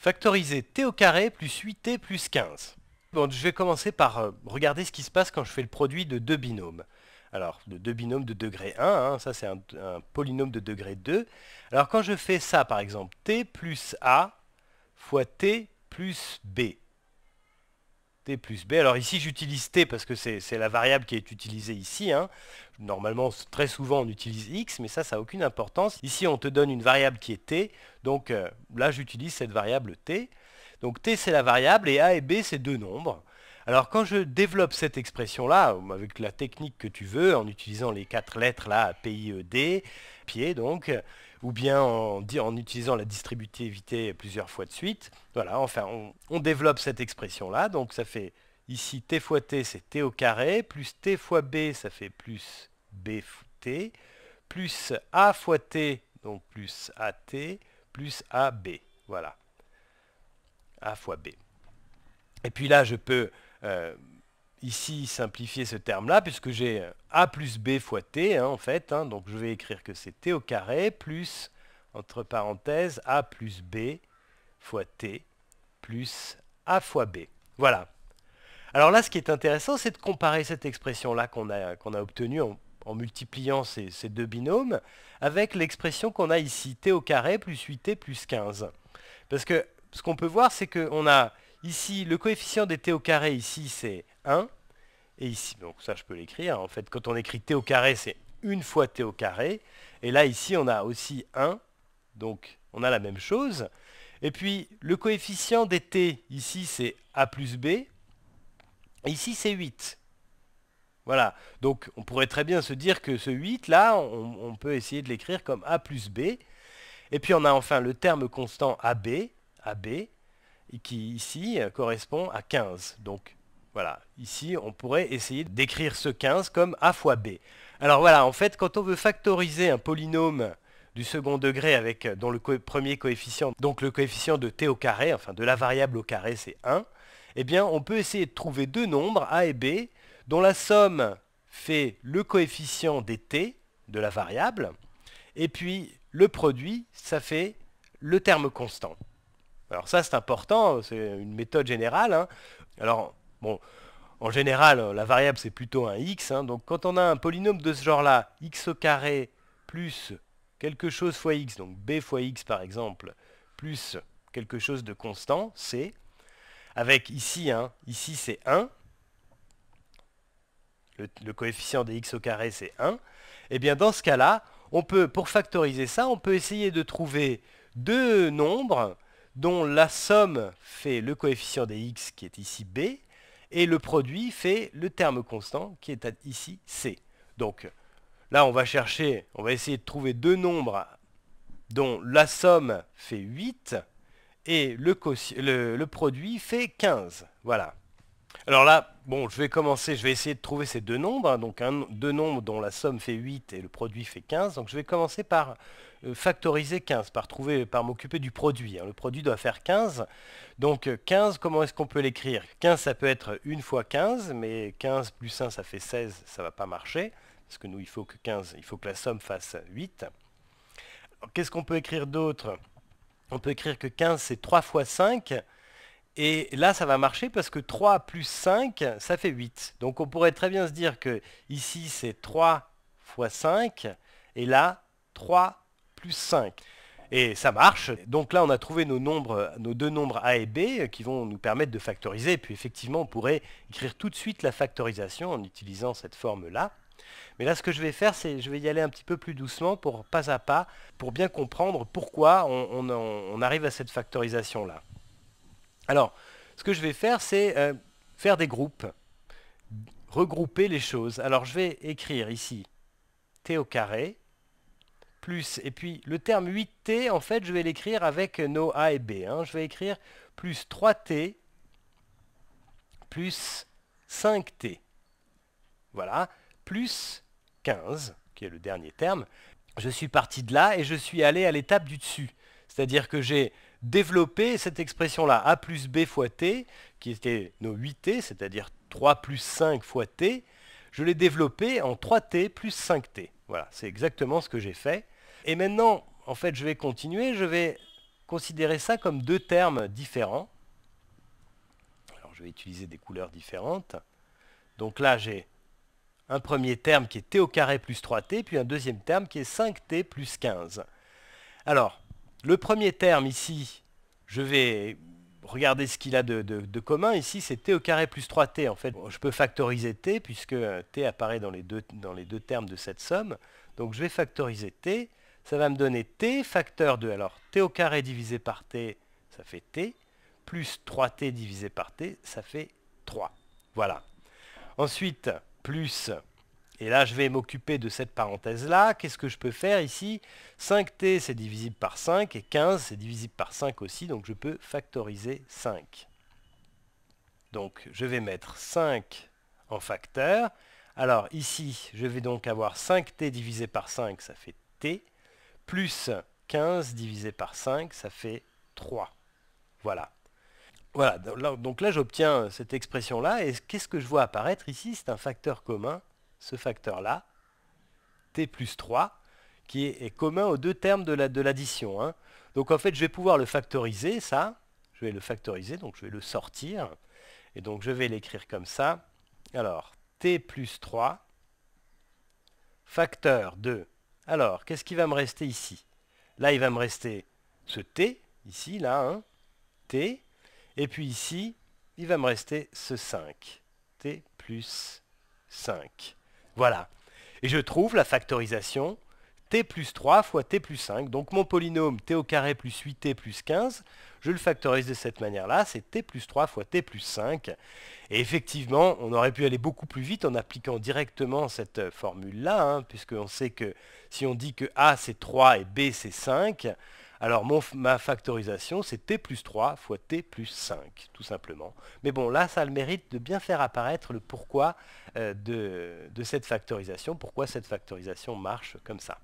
Factoriser t au carré plus 8t plus 15. je vais commencer par euh, regarder ce qui se passe quand je fais le produit de deux binômes. Alors, de deux binômes de degré 1, hein, ça c'est un, polynôme de degré 2. Alors quand je fais ça, par exemple, t plus a fois t plus b. T plus B. Alors ici, j'utilise T parce que c'est la variable qui est utilisée ici. Hein. Normalement, très souvent, on utilise X, mais ça, ça n'a aucune importance. Ici, on te donne une variable qui est T. Donc euh, là, j'utilise cette variable T. Donc T, c'est la variable, et A et B, c'est deux nombres. Alors quand je développe cette expression-là, avec la technique que tu veux, en utilisant les quatre lettres là, e, D, pied donc, ou bien en, utilisant la distributivité plusieurs fois de suite, voilà, enfin on, on développe cette expression-là, donc ça fait ici t fois t c'est t au carré, plus t fois b ça fait plus b fois t, plus a fois t, donc plus at, plus ab, voilà, a fois b. Et puis là, je peux euh, ici simplifier ce terme-là, puisque j'ai euh, a plus b fois t, hein, en fait. Hein, donc je vais écrire que c'est t au carré plus, entre parenthèses, a plus b fois t plus a fois b. Voilà. Alors là, ce qui est intéressant, c'est de comparer cette expression-là qu'on a, a obtenue en, multipliant ces, ces, deux binômes avec l'expression qu'on a ici, t au carré plus 8t plus 15. Parce que ce qu'on peut voir, c'est qu'on a Ici, le coefficient des t au carré, ici, c'est 1. Et ici, donc ça, je peux l'écrire. Hein. En fait, quand on écrit t au carré, c'est une fois t au carré. Et là, ici, on a aussi 1. Donc, on a la même chose. Et puis, le coefficient des t, ici, c'est a plus b. Et ici, c'est 8. Voilà. Donc, on pourrait très bien se dire que ce 8-là, on, peut essayer de l'écrire comme a plus b. Et puis, on a enfin le terme constant ab. ab qui ici correspond à 15. Donc voilà, ici on pourrait essayer d'écrire ce 15 comme a fois b. Alors voilà, en fait quand on veut factoriser un polynôme du second degré avec euh, dont le premier coefficient, donc le coefficient de t au carré, enfin de la variable au carré c'est 1, eh bien on peut essayer de trouver deux nombres, a et b, dont la somme fait le coefficient des t de la variable, et puis le produit, ça fait le terme constant. Alors ça, c'est important, c'est une méthode générale. Hein. Alors, bon, en général, la variable, c'est plutôt un x. Hein. Donc quand on a un polynôme de ce genre-là, x au carré plus quelque chose fois x, donc b fois x par exemple, plus quelque chose de constant, c, avec ici, hein, ici c'est 1, le, coefficient des x au carré c'est 1, et eh bien dans ce cas-là, on peut, pour factoriser ça, on peut essayer de trouver deux nombres dont la somme fait le coefficient des x qui est ici b, et le produit fait le terme constant qui est ici c. Donc là, on va chercher, on va essayer de trouver deux nombres dont la somme fait 8 et le, produit fait 15. Voilà. Alors là, bon, je vais commencer, je vais essayer de trouver ces deux nombres, hein. donc deux nombres dont la somme fait 8 et le produit fait 15. Donc je vais commencer par euh, factoriser 15, par, trouver, par m'occuper du produit. Hein. Le produit doit faire 15. Donc 15, comment est-ce qu'on peut l'écrire 15, ça peut être 1 fois 15, mais 15 plus 1, ça fait 16, ça ne va pas marcher, parce que nous, il faut que 15, il faut que la somme fasse 8. Qu'est-ce qu'on peut écrire d'autre On peut écrire que 15, c'est 3 fois 5, et là, ça va marcher parce que 3 plus 5, ça fait 8. Donc on pourrait très bien se dire que ici, c'est 3 fois 5. Et là, 3 plus 5. Et ça marche. Donc là, on a trouvé nos, deux nombres A et B euh, qui vont nous permettre de factoriser. Et puis effectivement, on pourrait écrire tout de suite la factorisation en utilisant cette forme-là. Mais là, ce que je vais faire, c'est je vais y aller un petit peu plus doucement, pour pas à pas, pour bien comprendre pourquoi on arrive à cette factorisation-là. Alors, ce que je vais faire, c'est euh, faire des groupes, regrouper les choses. Alors, je vais écrire ici t au carré, plus, et puis le terme 8t, en fait, je vais l'écrire avec nos a et b. Hein. Je vais écrire plus 3t, plus 5t. Voilà, plus 15, qui est le dernier terme. Je suis parti de là et je suis allé à l'étape du dessus. C'est-à-dire que j'ai développer cette expression-là, a plus b fois t, qui était nos 8t, c'est-à-dire 3 plus 5 fois t, je l'ai développé en 3t plus 5t. Voilà, c'est exactement ce que j'ai fait. Et maintenant, en fait, je vais continuer, je vais considérer ça comme deux termes différents. Alors, je vais utiliser des couleurs différentes. Donc là, j'ai un premier terme qui est t au carré plus 3t, puis un deuxième terme qui est 5t plus 15. Alors, le premier terme ici, je vais regarder ce qu'il a de, commun. Ici, c'est t au carré plus 3t. En fait, je peux factoriser t puisque euh, t apparaît dans les, deux, termes de cette somme. Donc je vais factoriser t. Ça va me donner t facteur de... Alors, t au carré divisé par t, ça fait t, plus 3t divisé par t, ça fait 3. Voilà. Ensuite, plus et là, je vais m'occuper de cette parenthèse-là. Qu'est-ce que je peux faire ici 5t, c'est divisible par 5, et 15, c'est divisible par 5 aussi, donc je peux factoriser 5. Donc, je vais mettre 5 en facteur. Alors, ici, je vais donc avoir 5t divisé par 5, ça fait t, plus 15 divisé par 5, ça fait 3. Voilà. Voilà, donc là, j'obtiens cette expression-là, et qu'est-ce que je vois apparaître ici C'est un facteur commun ce facteur-là, t plus 3, qui est, commun aux deux termes de l'addition. Hein. Donc en fait, je vais pouvoir le factoriser, ça. Je vais le factoriser, donc je vais le sortir. Et donc je vais l'écrire comme ça. Alors, t plus 3, facteur 2. Alors, qu'est-ce qui va me rester ici Là, il va me rester ce t, ici, là, hein, t. Et puis ici, il va me rester ce 5, t plus 5. Voilà. Et je trouve la factorisation t plus 3 fois t plus 5. Donc mon polynôme t au carré plus 8t plus 15, je le factorise de cette manière-là, c'est t plus 3 fois t plus 5. Et effectivement, on aurait pu aller beaucoup plus vite en appliquant directement cette euh, formule-là, hein, puisqu'on sait que si on dit que a c'est 3 et b c'est 5, alors ma factorisation, c'est t plus 3 fois t plus 5, tout simplement. Mais bon, là, ça a le mérite de bien faire apparaître le pourquoi euh, de cette factorisation, pourquoi cette factorisation marche comme ça.